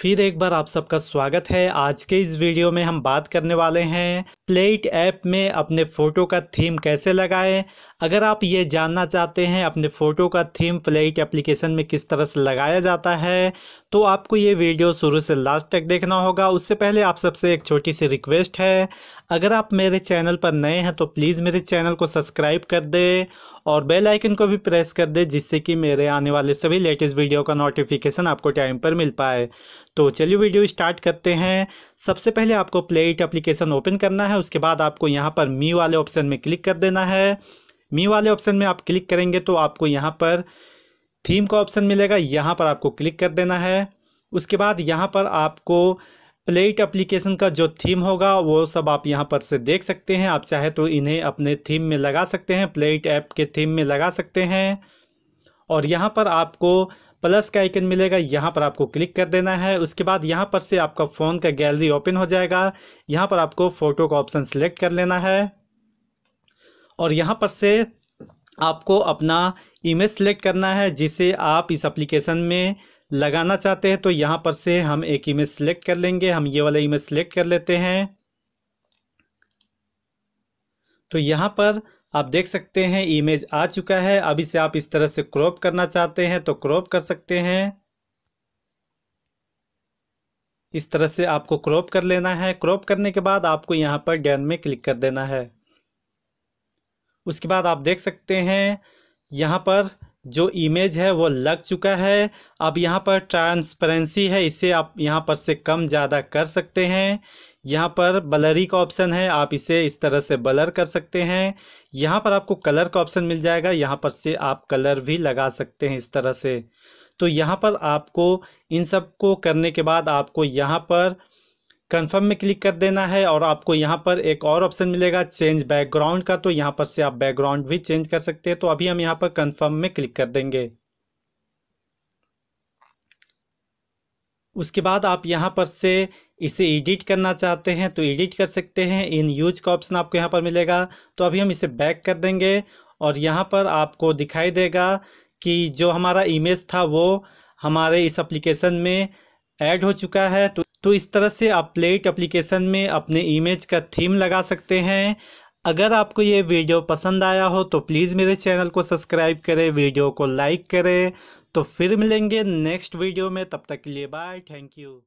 फिर एक बार आप सबका स्वागत है आज के इस वीडियो में हम बात करने वाले हैं प्लेट ऐप में अपने फ़ोटो का थीम कैसे लगाएं अगर आप ये जानना चाहते हैं अपने फ़ोटो का थीम प्लेट एप्लीकेशन में किस तरह से लगाया जाता है तो आपको ये वीडियो शुरू से लास्ट तक देखना होगा उससे पहले आप सबसे एक छोटी सी रिक्वेस्ट है अगर आप मेरे चैनल पर नए हैं तो प्लीज़ मेरे चैनल को सब्सक्राइब कर दें और बेल आइकन को भी प्रेस कर दे जिससे कि मेरे आने वाले सभी लेटेस्ट वीडियो का नोटिफिकेशन आपको टाइम पर मिल पाए तो चलिए वीडियो स्टार्ट करते हैं सबसे पहले आपको प्ले इट अप्लीकेशन ओपन करना है उसके बाद आपको यहाँ पर मी वाले ऑप्शन में क्लिक कर देना है मी वाले ऑप्शन में आप क्लिक करेंगे तो आपको यहाँ पर थीम का ऑप्शन मिलेगा यहाँ पर आपको क्लिक कर देना है उसके बाद यहाँ पर आपको प्लेट एप्लीकेशन का जो थीम होगा वो सब आप यहाँ पर से देख सकते हैं आप चाहे तो इन्हें अपने थीम में लगा सकते हैं प्लेट ऐप के थीम में लगा सकते हैं और यहाँ पर आपको प्लस का आइकन मिलेगा यहाँ पर आपको क्लिक कर देना है उसके बाद यहाँ पर से आपका फ़ोन का गैलरी ओपन हो जाएगा यहाँ पर आपको फ़ोटो का ऑप्शन सेलेक्ट कर लेना है और यहाँ पर से आपको अपना इमेज सेलेक्ट करना है जिसे आप इस एप्लीकेशन में लगाना चाहते हैं तो यहाँ पर से हम एक इमेज सेलेक्ट कर लेंगे हम ये वाला इमेज सेलेक्ट कर लेते हैं तो यहाँ पर आप देख सकते हैं इमेज आ चुका है अभी से आप इस तरह से क्रॉप करना चाहते हैं तो क्रॉप कर सकते हैं इस तरह से आपको क्रॉप कर लेना है क्रॉप करने के बाद आपको यहाँ पर डन में क्लिक कर देना है उसके बाद आप देख सकते हैं यहाँ पर जो इमेज है वो लग चुका है अब यहाँ पर ट्रांसपेरेंसी है इसे आप यहाँ पर से कम ज़्यादा कर सकते हैं यहाँ पर बलरी का ऑप्शन है आप इसे इस तरह से बलर कर सकते हैं यहाँ पर आपको कलर का ऑप्शन मिल जाएगा यहाँ पर से आप कलर भी लगा सकते हैं इस तरह से तो यहाँ पर आपको इन सब को करने के बाद आपको यहाँ पर कन्फर्म में क्लिक कर देना है और आपको यहाँ पर एक और ऑप्शन मिलेगा चेंज बैकग्राउंड का तो यहाँ पर से आप बैकग्राउंड भी चेंज कर सकते हैं तो अभी हम यहाँ पर कन्फर्म में क्लिक कर देंगे उसके बाद आप यहाँ पर से इसे एडिट करना चाहते हैं तो एडिट कर सकते हैं इन यूज का ऑप्शन आपको यहाँ पर मिलेगा तो अभी हम इसे बैक कर देंगे और यहाँ पर आपको दिखाई देगा कि जो हमारा इमेज था वो हमारे इस एप्लीकेशन में ऐड हो चुका है तो तो इस तरह से आप प्लेट एप्लीकेशन में अपने इमेज का थीम लगा सकते हैं अगर आपको ये वीडियो पसंद आया हो तो प्लीज़ मेरे चैनल को सब्सक्राइब करें वीडियो को लाइक करें तो फिर मिलेंगे नेक्स्ट वीडियो में तब तक के लिए बाय थैंक यू